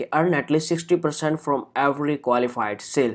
कि earn at least sixty percent from every qualified sale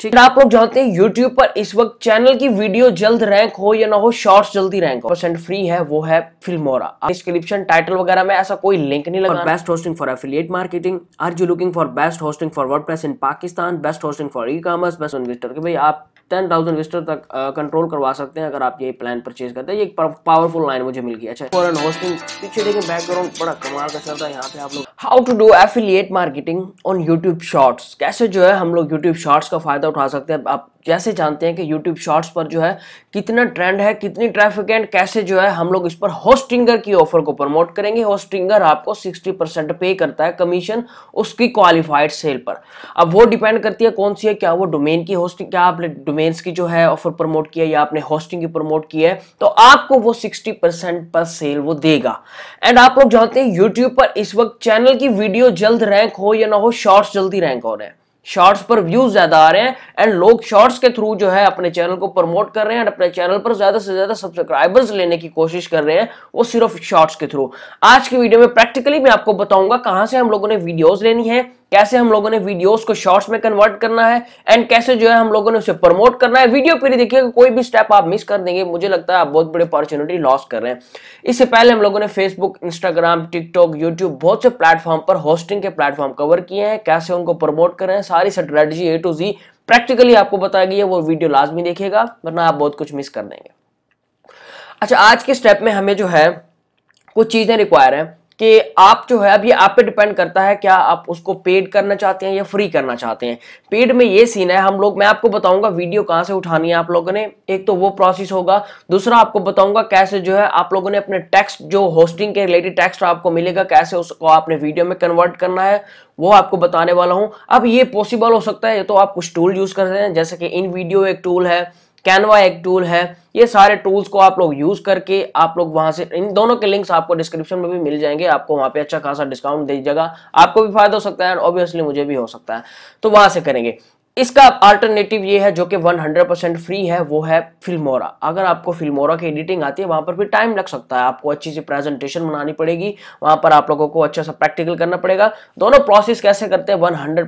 ठीक है आप लोग जानते हैं YouTube पर इस वक्त चैनल की वीडियो जल्द रैंक हो या ना हो शॉर्ट्स जल्दी रैंक हो परसेंट फ्री है वो है फिल्मोरा डिस्क्रिप्शन टाइटल वगैरह में ऐसा कोई लिंक नहीं लगा best hosting for affiliate marketing are you looking for best hosting for WordPress in Pakistan best hosting for e commerce best भाई आप टेन थाउजेंड विस्टर तक कंट्रोल करवा सकते हैं अगर आप ये प्लान परचेज करते हैं ये पावरफुल लाइन मुझे मिल गया अच्छा फॉरन होस्टिंग पीछे देखिए बैकग्राउंड बड़ा कमाल का चल रहा है यहाँ पे आप लोग how to do affiliate marketing on YouTube shorts कैसे जो है हम लोग यूट्यूब शॉर्ट्स का फायदा उठा सकते हैं आप जैसे जानते हैं कि यूट्यूब शॉर्ट्स पर जो है कितना ट्रेंड है कितनी ट्रैफिक एंड कैसे जो है हम लोग इस पर होस्टिंगर की ऑफर को प्रमोट करेंगे होस्टिंगर आपको 60 परसेंट पे करता है कमीशन उसकी क्वालिफाइड सेल पर अब वो डिपेंड करती है कौन सी है क्या वो डोमेन की होस्टिंग क्या आप डोमेन डोमेन्स की जो है ऑफर प्रमोट किया या आपने होस्टिंग की प्रमोट की है तो आपको वो 60 परसेंट पर सेल वो देगा एंड आप लोग जानते हैं यूट्यूब पर इस वक्त चैनल की वीडियो जल्द रैंक हो या ना हो शॉर्ट्स जल्दी रैंक हो रहे हैं शॉर्ट्स पर व्यूज ज्यादा आ रहे हैं एंड लोग शॉर्ट्स के थ्रू जो है अपने चैनल को प्रमोट कर रहे हैं और अपने चैनल पर ज्यादा से ज्यादा सब्सक्राइबर्स लेने की कोशिश कर रहे हैं वो सिर्फ शॉर्ट्स के थ्रू आज की वीडियो में प्रैक्टिकली मैं आपको बताऊंगा कहां से हम लोगों ने वीडियोस लेनी है कैसे हम लोगों ने वीडियोस को शॉर्ट्स में कन्वर्ट करना है एंड कैसे जो है हम लोगों ने उसे प्रमोट करना है वीडियो पूरी देखिएगा कोई भी स्टेप आप मिस कर देंगे मुझे लगता है आप बहुत बड़ी अपॉर्चुनिटी लॉस कर रहे हैं इससे पहले हम लोगों ने फेसबुक इंस्टाग्राम टिकटॉक यूट्यूब बहुत से प्लेटफॉर्म पर होस्टिंग के प्लेटफॉर्म कवर किए हैं कैसे उनको प्रमोट कर रहे हैं सारी strategy A to Z practically आपको बताया गया वो वीडियो लाजमी देखेगा वरना आप बहुत कुछ मिस कर देंगे अच्छा आज के स्टेप में हमें जो है कुछ चीज़ें रिक्वायर हैं कि आप जो है अब ये आप पे डिपेंड करता है क्या आप उसको पेड करना चाहते हैं या फ्री करना चाहते हैं पेड में ये सीन है हम लोग मैं आपको बताऊंगा वीडियो कहाँ से उठानी है आप लोगों ने एक तो वो प्रोसेस होगा दूसरा आपको बताऊंगा कैसे जो है आप लोगों ने अपने टेक्स्ट जो होस्टिंग के रिलेटेड टेक्स्ट आपको मिलेगा कैसे उसको आपने वीडियो में कन्वर्ट करना है वो आपको बताने वाला हूँ अब ये पॉसिबल हो सकता है तो आप कुछ टूल यूज़ कर रहे हैं जैसे कि इन वीडियो एक टूल है कैनवा एक टूल है ये सारे टूल्स को आप लोग यूज करके आप लोग वहां से इन दोनों के लिंक्स आपको डिस्क्रिप्शन में भी मिल जाएंगे आपको वहां पे अच्छा खासा डिस्काउंट दीजिएगा आपको भी फायदा हो सकता है और ऑब्वियसली मुझे भी हो सकता है तो वहां से करेंगे इसका अल्टरनेटिव ये है जो कि 100% फ्री है वो है फिल्मोरा अगर आपको फिल्मोरा की एडिटिंग आती है वहाँ पर भी टाइम लग सकता है आपको अच्छी सी प्रेजेंटेशन बनानी पड़ेगी वहाँ पर आप लोगों को अच्छा सा प्रैक्टिकल करना पड़ेगा दोनों प्रोसेस कैसे करते हैं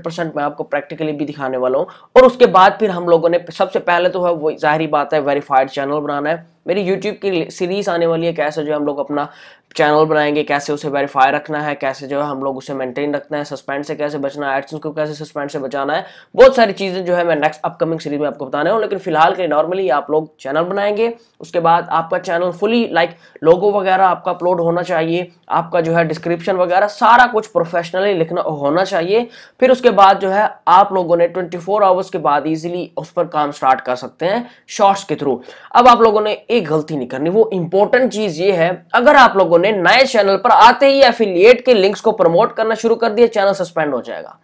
100% मैं आपको प्रैक्टिकली भी दिखाने वाला हूँ और उसके बाद फिर हम लोगों ने सबसे पहले तो है वो जाहिर बात है वेरीफाइड चैनल बनाना है मेरी यूट्यूब की सीरीज आने वाली है कैसे जो हम लोग अपना चैनल बनाएंगे कैसे उसे वेरीफाई रखना है कैसे जो है हम लोग उसे मेंटेन रखना है सस्पेंड से कैसे बचना है एडसेंस को कैसे सस्पेंड से बचाना है बहुत सारी चीज़ें जो है मैं नेक्स्ट अपकमिंग सीरीज में आपको बताने हूँ लेकिन फिलहाल के नॉर्मली आप लोग चैनल बनाएंगे उसके बाद आपका चैनल फुली लाइक लोगो वगैरह आपका अपलोड होना चाहिए आपका जो है डिस्क्रिप्शन वगैरह सारा कुछ प्रोफेशनली लिखना होना चाहिए फिर उसके बाद जो है आप लोगों ने ट्वेंटी फोर आवर्स के बाद ईजिली उस पर काम स्टार्ट कर सकते हैं शॉर्ट्स के थ्रू अब आप लोगों ने एक गलती नहीं करनी वो इंपॉर्टेंट चीज़ ये है अगर आप लोगों ने नए चैनल पर आते ही एफिलियट के लिंक्स को प्रमोट करना शुरू कर दिया चैनल सस्पेंड हो जाएगा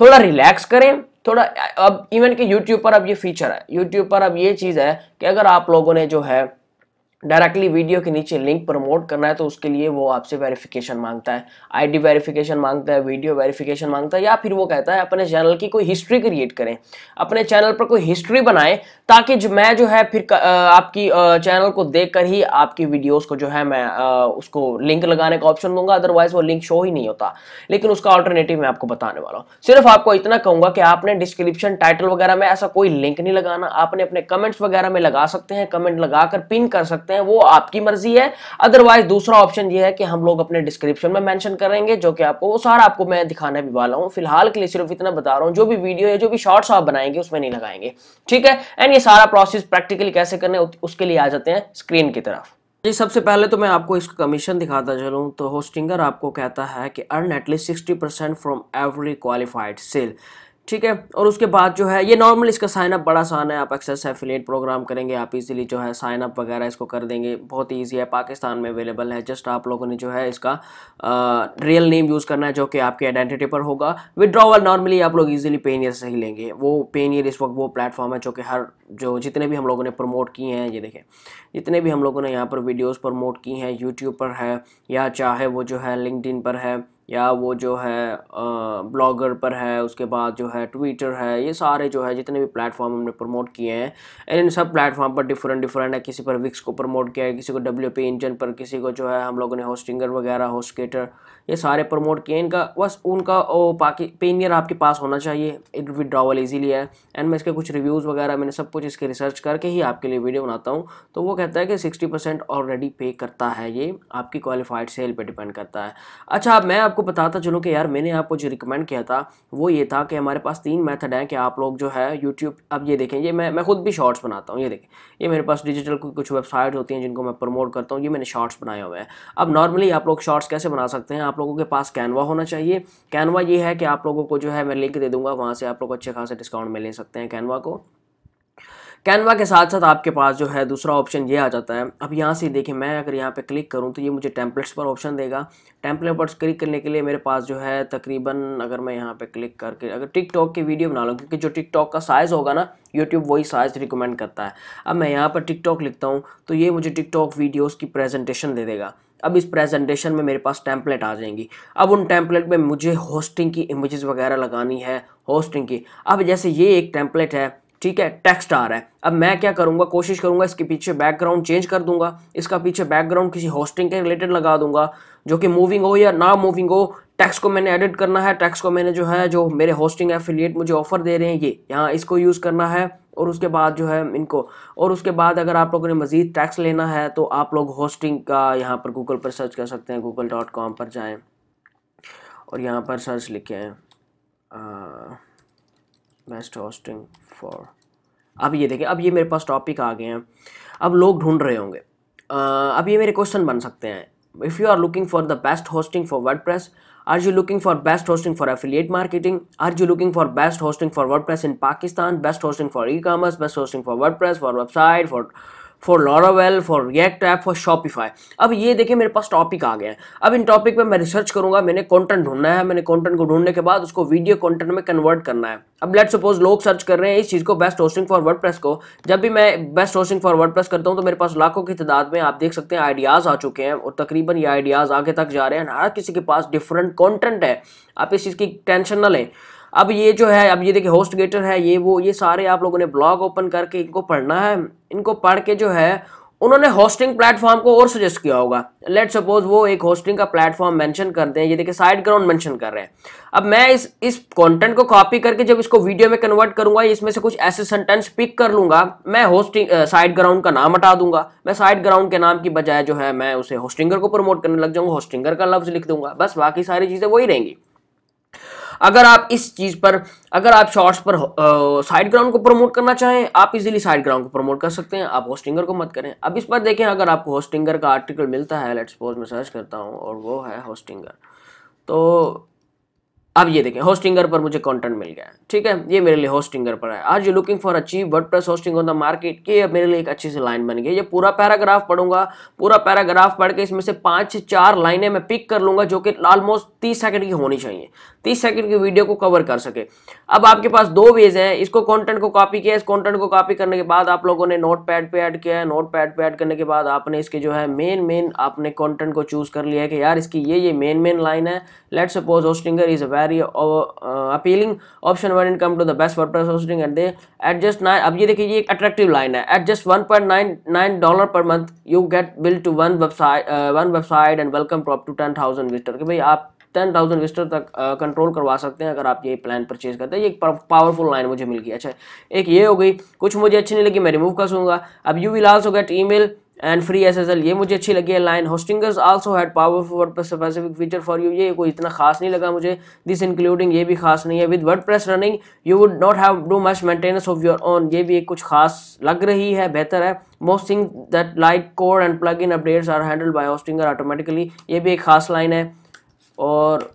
थोड़ा रिलैक्स करें थोड़ा अब इवन कि यूट्यूब पर अब ये फीचर है यूट्यूब पर अब ये चीज़ है कि अगर आप लोगों ने जो है डायरेक्टली वीडियो के नीचे लिंक प्रमोट करना है तो उसके लिए वो आपसे वेरिफिकेशन मांगता है आईडी वेरिफिकेशन मांगता है वीडियो वेरिफिकेशन मांगता है या फिर वो कहता है अपने चैनल की कोई हिस्ट्री क्रिएट करें अपने चैनल पर कोई हिस्ट्री बनाएं ताकि जो मैं जो है फिर आपकी चैनल को देख कर ही आपकी वीडियोज को जो है मैं उसको लिंक लगाने का ऑप्शन दूंगा अदरवाइज वो लिंक शो ही नहीं होता लेकिन उसका ऑल्टरनेटिव मैं आपको बताने वाला हूँ सिर्फ आपको इतना कहूँगा कि आपने डिस्क्रिप्शन टाइटल वगैरह में ऐसा कोई लिंक नहीं लगाना आपने अपने कमेंट्स वगैरह में लगा सकते हैं कमेंट लगाकर पिन कर सकते सकते हैं वो आपकी मर्जी है अदरवाइज दूसरा ऑप्शन ये है कि हम लोग अपने डिस्क्रिप्शन में मेंशन करेंगे जो कि आपको वो सारा आपको मैं दिखाने भी वाला हूँ फिलहाल के लिए सिर्फ इतना बता रहा हूँ जो भी वीडियो है जो भी शॉर्ट्स आप बनाएंगे उसमें नहीं लगाएंगे ठीक है एंड ये सारा प्रोसेस प्रैक्टिकली कैसे करने उसके लिए आ जाते हैं स्क्रीन की तरफ जी सबसे पहले तो मैं आपको इसका कमीशन दिखाता चलूँ तो होस्टिंगर आपको कहता है कि earn at least sixty percent from every qualified sale ठीक है और उसके बाद जो है ये नॉर्मल इसका साइन अप बड़ा आसान है आप एक्सेस एफिलेट प्रोग्राम करेंगे आप इजीली जो है साइन अप वगैरह इसको कर देंगे बहुत इजी ईजी है पाकिस्तान में अवेलेबल है जस्ट आप लोगों ने जो है इसका रियल नेम यूज़ करना है जो कि आपकी आइडेंटिटी पर होगा विदड्रॉवल नॉर्मली आप लोग ईजिली ईयर से ही लेंगे वो पेनियर इस वक्त वो प्लेटफॉर्म है जो कि हर जो जितने भी हम लोगों ने प्रमोट किए हैं ये देखें जितने भी हम लोगों ने यहाँ पर वीडियोज़ प्रमोट की हैं यूट्यूब पर है या चाहे वो जो है लिंकड पर है या वो जो है ब्लॉगर पर है उसके बाद जो है ट्विटर है ये सारे जो है जितने भी प्लेटफॉर्म हमने प्रमोट किए हैं इन सब प्लेटफॉर्म पर डिफरेंट डिफरेंट है किसी पर विक्स को प्रमोट किया है किसी को डब्ल्यू पी इंजन पर किसी को जो है हम लोगों ने होस्टिंगर वगैरह होस्टकेटर ये सारे प्रमोट किए इनका बस उनका पाकि पेनियर आपके पास होना चाहिए विदड्रावल ईजीली है एंड मैं इसके कुछ रिव्यूज़ वगैरह मैंने सब कुछ इसके रिसर्च करके ही आपके लिए वीडियो बनाता हूँ तो वो कहता है कि सिक्सटी परसेंट ऑलरेडी पे करता है ये आपकी क्वालिफाइड सेल पर डिपेंड करता है अच्छा मैं आपको बताता चलूँ कि यार मैंने आपको जो रिकमेंड किया था वो ये था कि हमारे पास तीन मैथड हैं कि आप लोग जो है यूट्यूब अब ये देखें ये मैं मैं खुद भी शॉर्ट्स बनाता हूँ ये देखें ये मेरे पास डिजिटल कुछ वेबसाइट होती हैं जिनको मैं प्रमोट करता हूँ ये मैंने शॉर्ट्स बनाए हुए हैं अब नॉर्मली आप लोग शॉर्ट्स कैसे बना सकते हैं आप आप लोगों के पास कैनवा होना चाहिए कैनवा ये है कि आप लोगों को जो है मैं लिंक दे दूंगा वहाँ से आप लोग अच्छे खासे डिस्काउंट में ले सकते हैं कैनवा को कैनवा के साथ साथ आपके पास जो है दूसरा ऑप्शन ये आ जाता है अब यहाँ से देखिए मैं अगर यहाँ पे क्लिक करूँ तो ये मुझे टेम्पलेट्स पर ऑप्शन देगा टेम्पलेट पर क्लिक करने के लिए मेरे पास जो है तकरीबन अगर मैं यहाँ पे क्लिक करके अगर टिकटॉक की वीडियो बना लूँ क्योंकि जो टिकटॉक का साइज़ होगा ना यूट्यूब वही साइज़ रिकमेंड करता है अब मैं यहाँ पर टिकटॉक लिखता हूँ तो ये मुझे टिकटॉक वीडियोज़ की प्रेजेंटेशन दे देगा अब इस प्रेजेंटेशन में मेरे पास टैंपलेट आ जाएंगी अब उन टेम्पलेट में मुझे होस्टिंग की इमेजेस वगैरह लगानी है होस्टिंग की अब जैसे ये एक टैंपलेट है ठीक है टेक्स्ट आ रहा है अब मैं क्या करूँगा कोशिश करूँगा इसके पीछे बैकग्राउंड चेंज कर दूंगा इसका पीछे बैकग्राउंड किसी होस्टिंग के रिलेटेड लगा दूंगा जो कि मूविंग हो या ना मूविंग हो टैक्स को मैंने एडिट करना है टैक्स को मैंने जो है जो मेरे होस्टिंग एफिलिएट मुझे ऑफर दे रहे हैं ये यहाँ इसको यूज़ करना है और उसके बाद जो है इनको और उसके बाद अगर आप लोगों ने मज़ीद टैक्स लेना है तो आप लोग होस्टिंग का यहाँ पर गूगल पर सर्च कर सकते हैं गूगल डॉट कॉम पर जाएँ और यहाँ पर सर्च लिखें बेस्ट होस्टिंग फॉर अब ये देखें अब ये मेरे पास टॉपिक आ गए हैं अब लोग ढूंढ रहे होंगे uh, अब ये मेरे क्वेश्चन बन सकते हैं if you are looking for the best hosting for WordPress Are you looking for best hosting for affiliate marketing? Are you looking for best hosting for WordPress in Pakistan? Best hosting for e-commerce? Best hosting for WordPress, for website, for for Laravel for React app for Shopify अब ये देखिए मेरे पास topic आ गया है अब इन topic पे मैं research करूंगा मैंने कंटेंट ढूंढना है मैंने कंटेंट को ढूंढने के बाद उसको वीडियो कंटेंट में कन्वर्ट करना है अब लेट सपोज लोग सर्च कर रहे हैं इस चीज़ को बेस्ट होस्टिंग फॉर वर्ड को जब भी मैं बेस्ट होस्टिंग फॉर वर्ड करता हूँ तो मेरे पास लाखों की तादाद में आप देख सकते हैं आइडियाज़ आ चुके हैं और तकरीबन ये आइडियाज़ आगे तक जा रहे हैं हर किसी के पास डिफरेंट कॉन्टेंट है आप इस चीज़ की टेंशन ना लें अब ये जो है अब ये देखिए होस्ट गेटर है ये वो ये सारे आप लोगों ने ब्लॉग ओपन करके इनको पढ़ना है इनको पढ़ के जो है उन्होंने होस्टिंग प्लेटफॉर्म को और सजेस्ट किया होगा लेट सपोज वो एक होस्टिंग का प्लेटफॉर्म मेंशन करते हैं ये देखिए साइड ग्राउंड मेंशन कर रहे हैं अब मैं इस इस कंटेंट को कॉपी करके जब इसको वीडियो में कन्वर्ट करूंगा इसमें से कुछ ऐसे सेंटेंस पिक कर लूंगा मैं होस्टिंग साइड ग्राउंड का नाम हटा दूंगा मैं साइड ग्राउंड के नाम की बजाय जो है मैं उसे होस्टिंगर को प्रमोट करने लग जाऊंगा होस्टिंगर का लफ्ज लिख दूंगा बस बाकी सारी चीज़ें वही रहेंगी अगर आप इस चीज़ पर अगर आप शॉर्ट्स पर साइड ग्राउंड को प्रमोट करना चाहें आप इजीली साइड ग्राउंड को प्रमोट कर सकते हैं आप होस्टिंगर को मत करें अब इस पर देखें अगर आपको होस्टिंगर का आर्टिकल मिलता है लेट्स सपोज मैं सर्च करता हूँ और वो है होस्टिंगर तो अब ये देखें होस्टिंगर पर मुझे कंटेंट मिल गया ठीक है ये मेरे लिए होस्टिंगर पर है are you looking for a cheap WordPress hosting on the market की मेरे लिए एक अच्छी सी लाइन बन गई ये पूरा पैराग्राफ पढ़ूंगा पूरा पैराग्राफ पढ़ के इसमें से पांच से चार लाइनें मैं पिक कर लूंगा जो कि ऑलमोस्ट तीस सेकंड की होनी चाहिए तीस सेकंड की वीडियो को कवर कर सके अब आपके पास दो वेज है इसको कॉन्टेंट को कॉपी किया इस कॉन्टेंट को कॉपी करने के बाद आप लोगों ने नोट पैड पे ऐड किया है नोट पैड पे ऐड करने के बाद आपने इसके जो है मेन मेन आपने कॉन्टेंट को चूज कर लिया है कि यार इसकी ये ये मेन मेन लाइन है let suppose Hostinger is a sorry appealing option one income to the best word processing and they adjust nine अब ये देखिए एक अट्रैक्टिव लाइन है at just one point nine nine dollar per month you get bill to one website one website and welcome to up to ten thousand visitor कि भाई आप ten thousand visitor तक control करवा सकते हैं अगर आप ये प्लान परचेज करते हैं ये एक पावरफुल लाइन मुझे मिल गई अच्छा एक ये हो गई कुछ मुझे अच्छी नहीं लगी मैं रिमूव कर दूंगा अब you will also get email and free S S L ये मुझे अच्छी लगी है line Hostinger's also had powerful word specific feature for you ये कोई इतना खास नहीं लगा मुझे दिस इंक्लूडिंग ये भी खास नहीं है with WordPress running you would not have do much maintenance of your own ये भी एक कुछ खास लग रही है बेहतर है most thing that like code and plugin updates are handle by Hostinger automatically ये भी एक खास लाइन है और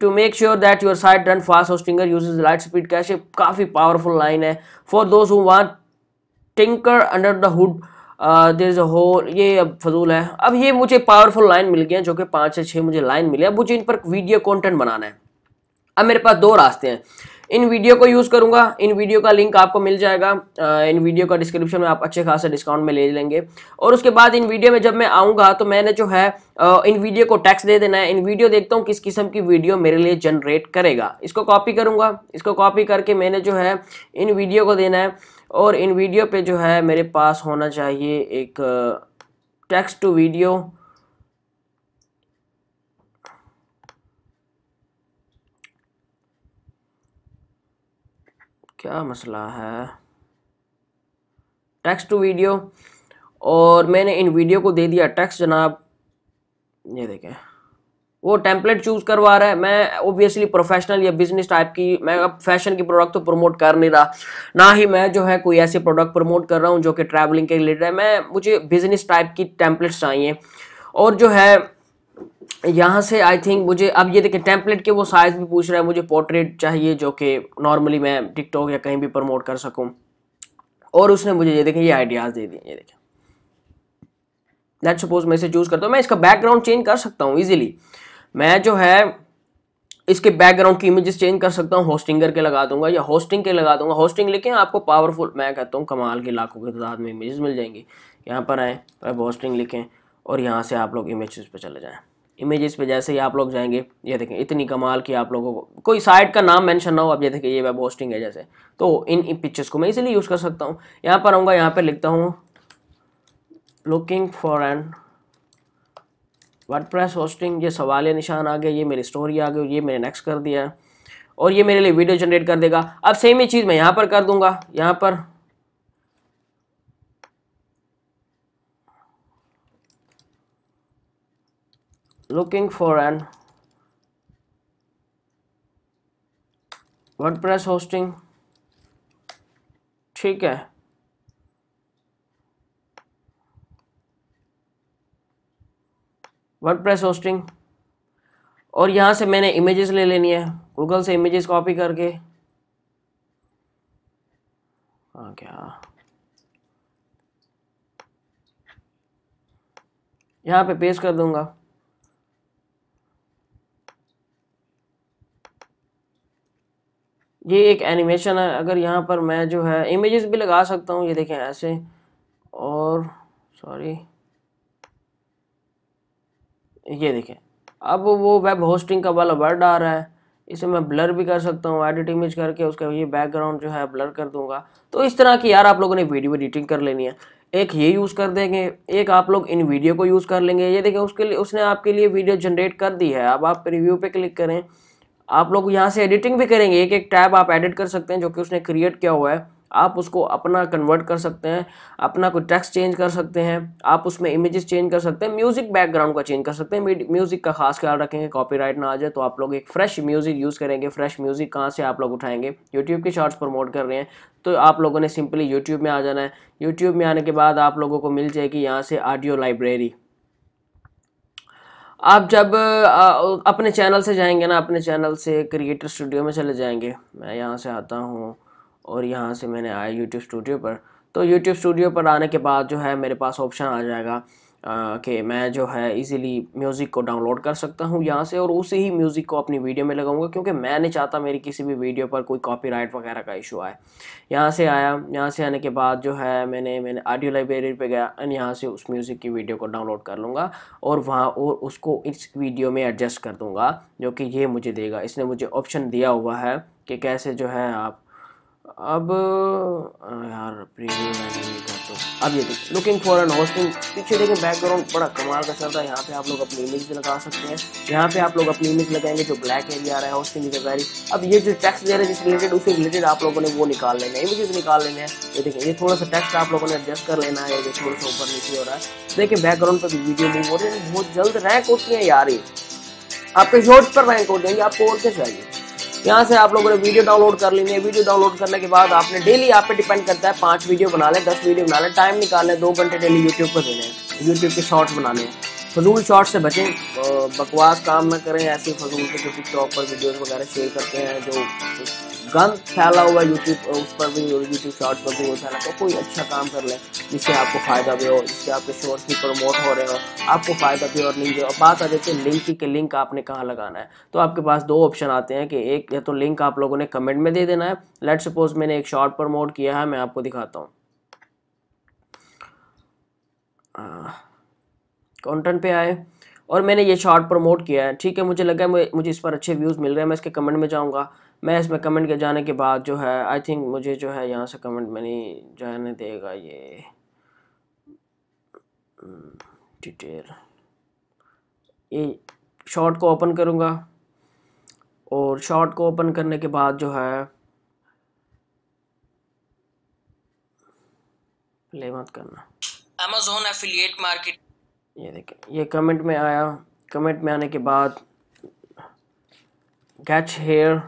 to make sure that your site run fast Hostinger use LiteSpeed cache काफ़ी पावरफुल लाइन है for those who want tinker under the hood there is a whole ये अब फजूल है अब ये मुझे पावरफुल लाइन मिल गया जो कि पाँच से छः मुझे लाइन मिली अब मुझे इन पर वीडियो कॉन्टेंट बनाना है अब मेरे पास दो रास्ते हैं इन वीडियो को यूज़ करूंगा इन वीडियो का लिंक आपको मिल जाएगा इन वीडियो का डिस्क्रिप्शन में आप अच्छे खासे डिस्काउंट में ले लेंगे और उसके बाद इन वीडियो में जब मैं आऊँगा तो मैंने जो है इन वीडियो को टैक्स दे देना है इन वीडियो देखता हूँ किस किस्म की वीडियो मेरे लिए जनरेट करेगा इसको कॉपी करूँगा इसको कॉपी करके मैंने जो है इन वीडियो को देना है और इन वीडियो पे जो है मेरे पास होना चाहिए एक टेक्स्ट टू वीडियो क्या मसला है टेक्स्ट टू वीडियो और मैंने इन वीडियो को दे दिया टेक्स्ट जनाब ये देखें वो टेम्पलेट चूज करवा रहा है मैं ओब्वियसली प्रोफेशनल या बिजनेस टाइप की मैं अब फैशन की प्रोडक्ट तो प्रमोट कर नहीं रहा ना ही मैं जो है कोई ऐसे प्रोडक्ट प्रमोट कर रहा हूँ जो कि ट्रैवलिंग के रिलेटेड है मैं मुझे बिजनेस टाइप की टेम्पलेट्स चाहिए और जो है यहाँ से आई थिंक मुझे अब ये देखिए टेम्पलेट के वो साइज़ भी पूछ रहा है मुझे पोर्ट्रेट चाहिए जो कि नॉर्मली मैं टिकटॉक या कहीं भी प्रमोट कर सकूँ और उसने मुझे ये देखें ये आइडियाज़ दे दिए ये देखें लेट सपोज मैं इसे चूज़ करता हूँ मैं इसका बैकग्राउंड चेंज कर सकता हूँ ईजिली मैं जो है इसके बैकग्राउंड की इमेजेस चेंज कर सकता हूँ होस्टिंगर के लगा दूंगा या होस्टिंग के लगा दूंगा होस्टिंग लेके आपको पावरफुल मैं कहता हूँ कमाल के लाखों की तादाद में इमेजेस मिल जाएंगी यहाँ पर आएँ तो अब होस्टिंग लिखें और यहाँ से आप लोग इमेजेस पर चले जाएँ इमेजेस पे जैसे ही आप लोग जाएंगे ये देखें इतनी कमाल की आप लोगों को कोई साइट का नाम मेंशन ना हो आप ये देखें ये वेब होस्टिंग है जैसे तो इन, इन पिक्चर्स को मैं इसीलिए यूज़ कर सकता हूँ यहाँ पर आऊँगा यहाँ पर लिखता हूँ looking for and WordPress hosting ये सवाल निशान आ गया ये मेरी स्टोरी आ गई ये मैंने नेक्स्ट कर दिया है और ये मेरे लिए वीडियो जनरेट कर देगा अब सेम ही चीज़ मैं यहाँ पर कर दूंगा यहाँ पर for an WordPress hosting ठीक है वर्डप्रेस होस्टिंग और यहाँ से मैंने इमेजेस ले लेनी है गूगल से इमेजेस कॉपी करके हाँ क्या यहाँ पे पेस्ट कर दूंगा ये एक एनिमेशन है अगर यहाँ पर मैं जो है इमेजेस भी लगा सकता हूँ ये देखें ऐसे और सॉरी ये देखिए अब वो वेब होस्टिंग का वाला वर्ड आ रहा है इसे मैं ब्लर भी कर सकता हूँ एडिट इमेज करके उसका ये बैकग्राउंड जो है ब्लर कर दूंगा तो इस तरह की यार आप लोगों ने वीडियो एडिटिंग कर लेनी है एक ये यूज़ कर देंगे एक आप लोग इन वीडियो को यूज़ कर लेंगे ये देखें उसके लिए उसने आपके लिए वीडियो जनरेट कर दी है अब आप रिव्यू पे क्लिक करें आप लोग यहाँ से एडिटिंग भी करेंगे एक एक टैब आप एडिट कर सकते हैं जो कि उसने क्रिएट किया हुआ है आप उसको अपना कन्वर्ट कर सकते हैं अपना कोई टेक्स्ट चेंज कर सकते हैं आप उसमें इमेजेस चेंज कर सकते हैं म्यूज़िक बैकग्राउंड का चेंज कर सकते हैं म्यूज़िक का खास ख्याल रखेंगे कॉपीराइट ना आ जाए तो आप लोग एक फ्रेश म्यूज़िक यूज़ करेंगे फ्रेश म्यूज़िक कहाँ से आप लोग उठाएंगे यूट्यूब के शॉर्ट्स प्रमोट कर रहे हैं तो आप लोगों ने सिंपली यूट्यूब में आ जाना है यूट्यूब में आने के बाद आप लोगों को मिल जाएगी यहाँ से ऑडियो लाइब्रेरी आप जब अपने चैनल से जाएंगे ना अपने चैनल से क्रिएटर स्टूडियो में चले जाएंगे मैं यहाँ से आता हूँ और यहाँ से मैंने आया यूट्यूब स्टूडियो पर तो यूट्यूब स्टूडियो पर आने के बाद जो है मेरे पास ऑप्शन आ जाएगा कि मैं जो है इजीली म्यूज़िक को डाउनलोड कर सकता हूँ यहाँ से और उसी ही म्यूज़िक को अपनी वीडियो में लगाऊंगा क्योंकि मैं नहीं चाहता मेरी किसी भी वीडियो पर कोई कॉपीराइट वगैरह का इशू आए यहाँ से आया यहाँ से आने के बाद जो है मैंने मैंने ऑडियो लाइब्रेरी पे गया एंड यहाँ से उस म्यूज़िक की वीडियो को डाउनलोड कर लूँगा और वहाँ और उसको इस वीडियो में एडजस्ट कर दूँगा जो कि ये मुझे देगा इसने मुझे ऑप्शन दिया हुआ है कि कैसे जो है आप अब यार प्रीव्यू नहीं मैंने तो अब ये देखिए लुकिंग फॉर एन होस्टिंग पीछे देखिए बैकग्राउंड बड़ा कमाल का चल रहा है यहाँ पे आप लोग अपनी इमेज लगा सकते हैं यहाँ पे आप लोग अपनी इमेज लगाएंगे जो ब्लैक एरिया आ रहा है होस्टिंग की वेरी अब ये जो टैक्स दे रहे हैं जिस रिलेटेड उससे रिलेटेड आप लोगों ने वो निकाल लेना है इमेजेस निकाल लेने हैं ये देखिए ये थोड़ा सा टैक्स आप लोगों ने एडजस्ट कर लेना है ये थोड़ा सा ऊपर नीचे हो रहा है देखिए बैकग्राउंड पर भी वीडियो मूव हो रही है बहुत जल्द रैंक होती है यार ये आपके जोर्स पर रैंक हो जाएंगे आपको और क्या चाहिए यहाँ से आप लोगों ने वीडियो डाउनलोड कर लेनी है वीडियो डाउनलोड करने के बाद आपने डेली आप पे डिपेंड करता है पांच वीडियो बना ले दस वीडियो बना ले टाइम निकाल ले दो घंटे डेली यूट्यूब पर देने यूट्यूब के शॉर्ट्स बनाने फजूल शॉट से बचें बकवास काम ना करें ऐसे फजूल के जो टिकटॉक पर वीडियोस वगैरह शेयर करते हैं जो गंद फैला हुआ यूट्यूब उस पर भी यूट्यूब शॉर्ट पर भी होता है तो कोई अच्छा काम कर लें जिससे आपको फ़ायदा भी हो जिससे आपके शॉर्ट्स भी प्रमोट हो रहे हो आपको फ़ायदा भी हो और लिंक और बात आ जाती है लिंक की कि लिंक आपने कहाँ लगाना है तो आपके पास दो ऑप्शन आते हैं कि एक या तो लिंक आप लोगों ने कमेंट में दे देना है लेट सपोज मैंने एक शॉर्ट प्रमोट किया है मैं आपको दिखाता हूँ कंटेंट पे आए और मैंने ये शॉर्ट प्रमोट किया है ठीक है मुझे लगा है मुझे इस पर अच्छे व्यूज़ मिल रहे हैं मैं इसके कमेंट में जाऊँगा मैं इसमें कमेंट के जाने के बाद जो है आई थिंक मुझे जो है यहाँ से कमेंट में नहीं जाने देगा ये डिटेल hmm, ये शॉर्ट को ओपन करूँगा और शॉर्ट को ओपन करने के बाद जो है प्ले मत करना अमेजोन एफिलियट मार्केट ये देखें ये कमेंट में आया कमेंट में आने के बाद कैच हेयर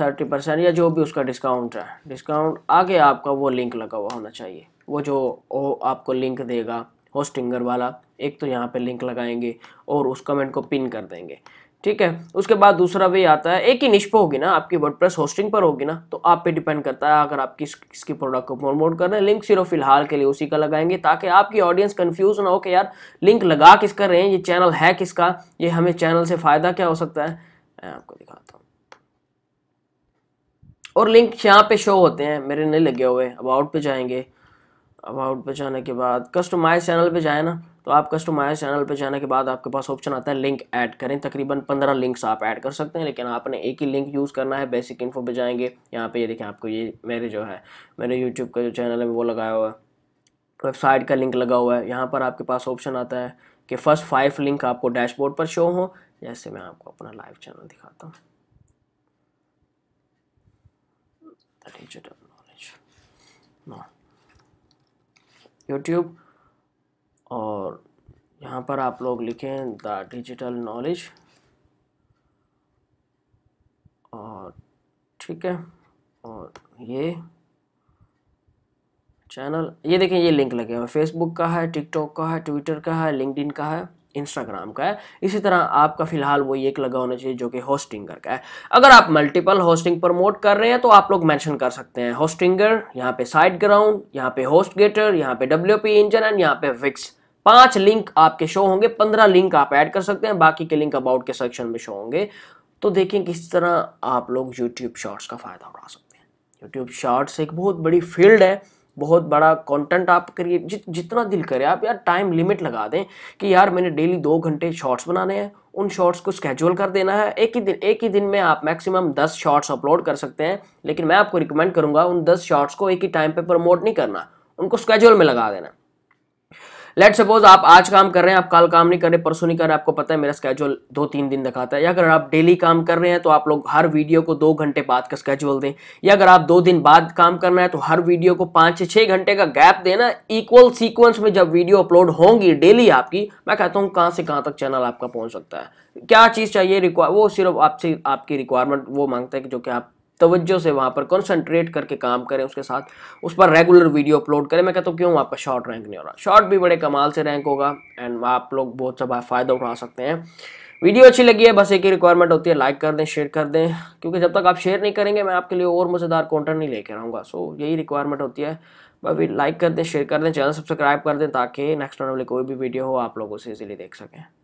थर्टी परसेंट या जो भी उसका डिस्काउंट है डिस्काउंट आगे आपका वो लिंक लगा हुआ होना चाहिए वो जो ओ आपको लिंक देगा होस्टिंगर वाला एक तो यहाँ पे लिंक लगाएंगे और उस कमेंट को पिन कर देंगे ठीक है उसके बाद दूसरा वे आता है एक ही निश होगी ना आपकी वर्डप्रेस होस्टिंग पर होगी ना तो आप पे डिपेंड करता है अगर आप किस किसकी प्रोडक्ट को प्रमोट कर रहे हैं लिंक सिर्फ फिलहाल के लिए उसी का लगाएंगे ताकि आपकी ऑडियंस कंफ्यूज ना हो कि यार लिंक लगा किस कर रहे हैं ये चैनल है किसका ये हमें चैनल से फ़ायदा क्या हो सकता है मैं आपको दिखाता हूँ और लिंक यहाँ पे शो होते हैं मेरे नहीं लगे हुए अबाउट पे जाएंगे अबाउट पे जाने के बाद कस्टमाइज चैनल पे जाए ना तो आप कस्टमाइज चैनल पर जाने के बाद आपके पास ऑप्शन आता है लिंक ऐड करें तकरीबन पंद्रह लिंक्स आप ऐड कर सकते हैं लेकिन आपने एक ही लिंक यूज़ करना है बेसिक इन्फो पर जाएंगे यहाँ पर ये देखें आपको ये मेरे जो है मेरे यूट्यूब का जो चैनल है वो लगाया हुआ है वेबसाइट का लिंक लगा हुआ है यहाँ पर आपके पास ऑप्शन आता है कि फ़र्स्ट फाइव लिंक आपको डैशबोर्ड पर शो हो जैसे मैं आपको अपना लाइव चैनल दिखाता हूँ यूट्यूब और यहाँ पर आप लोग लिखें द डिजिटल नॉलेज और ठीक है और ये चैनल ये देखें ये लिंक लगे हुए फेसबुक का है टिकटॉक का है ट्विटर का है लिंकड का है इंस्टाग्राम का है इसी तरह आपका फिलहाल वो एक लगा होना चाहिए जो कि होस्टिंगर का है अगर आप मल्टीपल होस्टिंग प्रमोट कर रहे हैं तो आप लोग मेंशन कर सकते हैं होस्टिंगर यहाँ पे साइट ग्राउंड यहाँ पे होस्ट गेटर यहाँ पे डब्ल्यू पी इंजन एंड यहाँ पे विक्स पांच लिंक आपके शो होंगे पंद्रह लिंक आप ऐड कर सकते हैं बाकी के लिंक अबाउट के सेक्शन में शो होंगे तो देखें किस तरह आप लोग यूट्यूब शॉर्ट्स का फ़ायदा उठा सकते हैं यूट्यूब शॉर्ट्स एक बहुत बड़ी फील्ड है बहुत बड़ा कंटेंट आप करिए जित जितना दिल करे आप यार टाइम लिमिट लगा दें कि यार मैंने डेली दो घंटे शॉर्ट्स बनाने हैं उन शॉर्ट्स को स्केजुअल कर देना है एक ही दिन एक ही दिन में आप मैक्सिमम दस शॉर्ट्स अपलोड कर सकते हैं लेकिन मैं आपको रिकमेंड करूँगा उन दस शॉर्ट्स को एक ही टाइम पर प्रमोट नहीं करना उनको स्केजुअल में लगा देना लेट सपोज आप आज काम कर रहे हैं आप कल काम नहीं कर रहे परसों नहीं कर रहे आपको पता है मेरा स्केजुअल दो तीन दिन दिखाता है या अगर आप डेली काम कर रहे हैं तो आप लोग हर वीडियो को दो घंटे बाद का स्केजुअल दें या अगर आप दो दिन बाद काम करना है तो हर वीडियो को पाँच से छः घंटे का गैप देना इक्वल सीक्वेंस में जब वीडियो अपलोड होंगी डेली आपकी मैं कहता हूँ कहाँ से कहाँ तक चैनल आपका पहुँच सकता है क्या चीज़ चाहिए रिक्वा वो सिर्फ आपसे आपकी रिक्वायरमेंट वो मांगता है कि जो कि आप तवज्जो से वहाँ पर कॉन्सेंट्रेट करके काम करें उसके साथ उस पर रेगुलर वीडियो अपलोड करें मैं कहता हूँ क्यों आपका शॉर्ट रैंक नहीं हो रहा शॉर्ट भी बड़े कमाल से रैंक होगा एंड आप लोग बहुत सा फ़ायदा उठा सकते हैं वीडियो अच्छी लगी है बस एक ही रिक्वायरमेंट होती है लाइक कर दें शेयर कर दें क्योंकि जब तक आप शेयर नहीं करेंगे मैं आपके लिए और मज़ेदार कॉन्टेंट नहीं लेकर आऊँगा सो यही रिक्वायरमेंट होती है अभी लाइक कर दें शेयर कर दें चैनल सब्सक्राइब कर दें ताकि नेक्स्ट आने वाली कोई भी वीडियो हो आप लोगों से इजीली देख सकें